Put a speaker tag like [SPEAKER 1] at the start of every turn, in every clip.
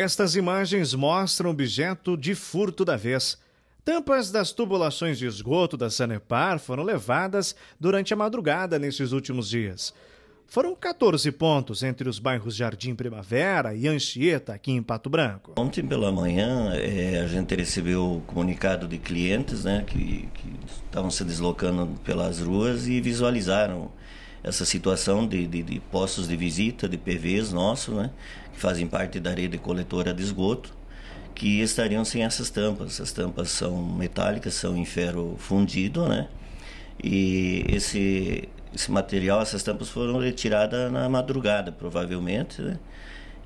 [SPEAKER 1] Estas imagens mostram objeto de furto da vez. Tampas das tubulações de esgoto da Sanepar foram levadas durante a madrugada nesses últimos dias. Foram 14 pontos entre os bairros Jardim Primavera e Anchieta, aqui em Pato Branco.
[SPEAKER 2] Ontem pela manhã, é, a gente recebeu comunicado de clientes né, que estavam se deslocando pelas ruas e visualizaram essa situação de, de, de postos de visita, de PVs nossos, né, que fazem parte da rede coletora de esgoto, que estariam sem essas tampas. Essas tampas são metálicas, são em ferro fundido, né? E esse, esse material, essas tampas foram retiradas na madrugada, provavelmente, né?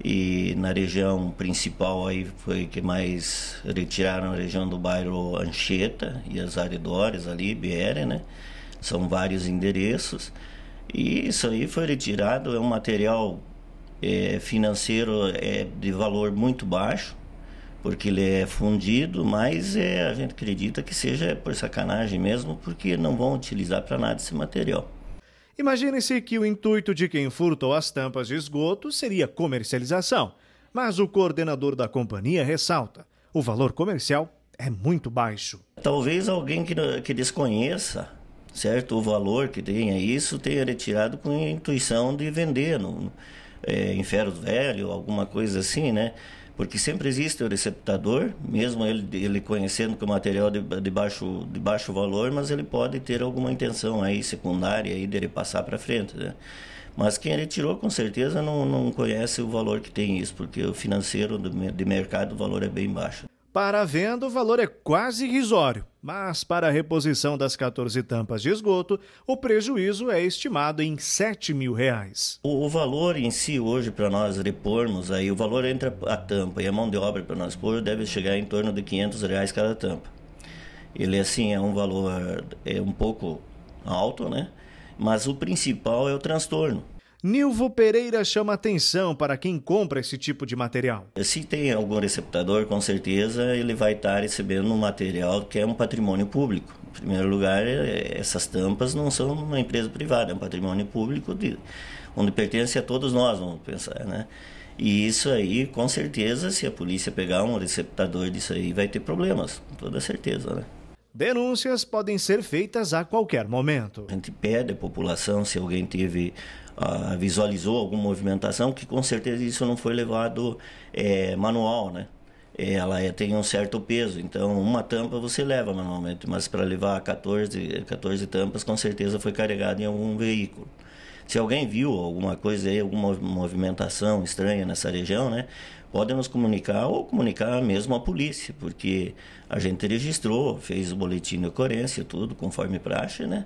[SPEAKER 2] E na região principal aí foi que mais retiraram a região do bairro Ancheta e as arredores ali, BR, né? São vários endereços. E isso aí foi retirado, é um material é, financeiro é, de valor muito baixo, porque ele é fundido, mas é, a gente acredita que seja por sacanagem mesmo, porque não vão utilizar para nada esse material.
[SPEAKER 1] Imagine-se que o intuito de quem furtou as tampas de esgoto seria comercialização, mas o coordenador da companhia ressalta: o valor comercial é muito baixo.
[SPEAKER 2] Talvez alguém que, que desconheça certo? O valor que é isso tenha retirado com a intuição de vender no, é, em ferro velho, alguma coisa assim, né? Porque sempre existe o receptador, mesmo ele, ele conhecendo que o material é de, é de, baixo, de baixo valor, mas ele pode ter alguma intenção aí secundária aí dele passar para frente, né? Mas quem retirou com certeza não, não conhece o valor que tem isso, porque o financeiro de mercado o valor é bem baixo.
[SPEAKER 1] Para a venda, o valor é quase irrisório, mas para a reposição das 14 tampas de esgoto, o prejuízo é estimado em 7 mil reais.
[SPEAKER 2] O, o valor em si hoje para nós repormos, aí o valor entre a tampa e a mão de obra para nós pôr deve chegar em torno de 500 reais cada tampa. Ele assim é um valor é um pouco alto, né? Mas o principal é o transtorno. Nilvo Pereira chama atenção para quem compra esse tipo de material. Se tem algum receptador, com certeza ele vai estar recebendo um material que é um patrimônio público. Em primeiro lugar, é, essas tampas não são uma empresa privada, é um patrimônio público de, onde pertence a todos nós, vamos pensar, né? E isso aí, com certeza, se a polícia pegar um receptador disso aí, vai ter problemas, com toda certeza, né? Denúncias podem ser feitas a qualquer momento. A gente pede à população se alguém teve uh, visualizou alguma movimentação, que com certeza isso não foi levado é, manual, né? É, ela é, tem um certo peso. Então, uma tampa você leva manualmente, mas para levar 14, 14 tampas, com certeza foi carregado em algum veículo. Se alguém viu alguma coisa aí, alguma movimentação estranha nessa região, né? Podem nos comunicar ou comunicar mesmo à polícia, porque a gente registrou, fez o boletim de ocorrência, tudo conforme praxe, né?